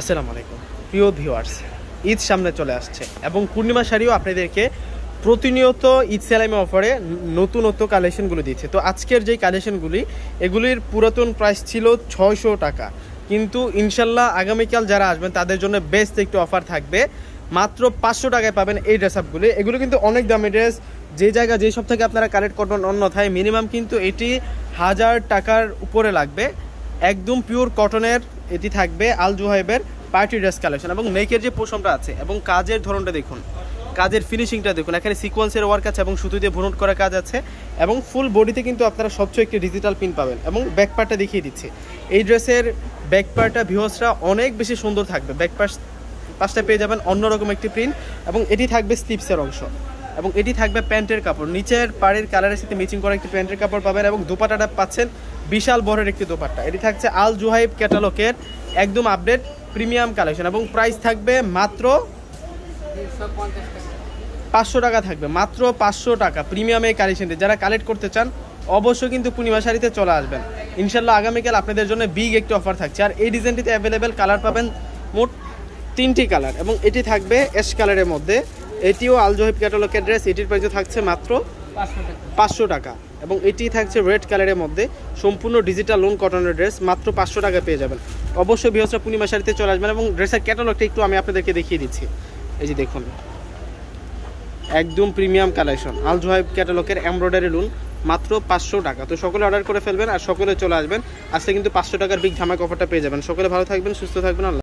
আসসালামু আলাইকুম প্রিয় ভিউয়ার্স ঈদ সামনে চলে আসছে এবং পূর্ণিমা শাড়িও আপনাদেরকে প্রতিনিয়ত ঈদ সেলাইমে অফারে নতুনত্ব কালেকশনগুলো দিচ্ছে তো আজকের যেই কালেকশনগুলি এগুলির পুরাতন প্রাইস ছিল ছয়শো টাকা কিন্তু ইনশাল্লাহ আগামীকাল যারা আসবেন তাদের জন্য বেস্ট একটি অফার থাকবে মাত্র পাঁচশো টাকায় পাবেন এই ড্রেস আপগুলি এগুলো কিন্তু অনেক দামি ড্রেস যে জায়গা যেসব থেকে আপনারা কালেক্ট করবেন অন্যথায় মিনিমাম কিন্তু এটি হাজার টাকার উপরে লাগবে একদম পিওর কটনের এটি থাকবে আল জুহাইবের পার্টি ড্রেস কালেকশন এবং নেকের যে পোশমটা আছে এবং কাজের ধরনটা দেখুন কাজের ফিনিশিংটা দেখুন এখানে সিকোয়েন্সের ওয়ার্ক আছে এবং সুতো দিয়ে ভ্রমণ করা কাজ আছে এবং ফুল বডিতে কিন্তু আপনারা সবচেয়ে একটি ডিজিটাল পিন পাবেন এবং ব্যাকপার্টটা দেখিয়ে দিচ্ছে এই ড্রেসের ব্যাকপার্টটা ভিউসরা অনেক বেশি সুন্দর থাকবে ব্যাকপার্ট পাশটা পেয়ে যাবেন অন্যরকম একটি প্রিন্ট এবং এটি থাকবে স্লিপসের অংশ এবং এটি থাকবে প্যান্টের কাপড় নিচের পাড়ের কালারের সাথে মিচিং করা একটি প্যান্টের কাপড় পাবেন এবং দোপাটাটা পাচ্ছেন বিশাল বড়ের একটি দোপাট্টা এটি থাকছে আল জুহাইব ক্যাটালকের একদম আপডেট প্রিমিয়াম কালেকশন এবং প্রাইস থাকবে মাত্র পাঁচশো টাকা থাকবে মাত্র পাঁচশো টাকা প্রিমিয়াম এই কালেকশনটি যারা কালেক্ট করতে চান অবশ্যই কিন্তু পূর্ণিমা শাড়িতে চলে আসবেন ইনশাল্লাহ আগামীকাল আপনাদের জন্য বিগ একটি অফার থাকছে আর এই ডিজাইনটিতে অ্যাভেলেবেল কালার পাবেন মোট তিনটি কালার এবং এটি থাকবে অ্যাশ কালারের মধ্যে এটিও আলজহিব ক্যাটালগের ড্রেস এটির প্রাইসও থাকছে মাত্র পাঁচশো টাকা এবং এটি থাকছে রেড কালারের মধ্যে সম্পূর্ণ ডিজিটাল লোন কটনের ড্রেস মাত্র পাঁচশো টাকা পেয়ে যাবেন অবশ্যই বৃহস্পতি পূর্ণিমা শাড়িতে চলে আসবেন এবং ড্রেসের ক্যাটালগটা একটু আমি আপনাদেরকে দেখিয়ে দিচ্ছি এই যে দেখুন একদম প্রিমিয়াম কালেকশন জোহাইব ক্যাটালগের এমব্রয়ডারি লোন মাত্র পাঁচশো টাকা তো সকলে অর্ডার করে ফেলবেন আর সকলে চলে আসবেন আজকে কিন্তু পাঁচশো টাকার বিগ ধামাক অফারটা পেয়ে যাবেন সকলে ভালো থাকবেন সুস্থ থাকবেন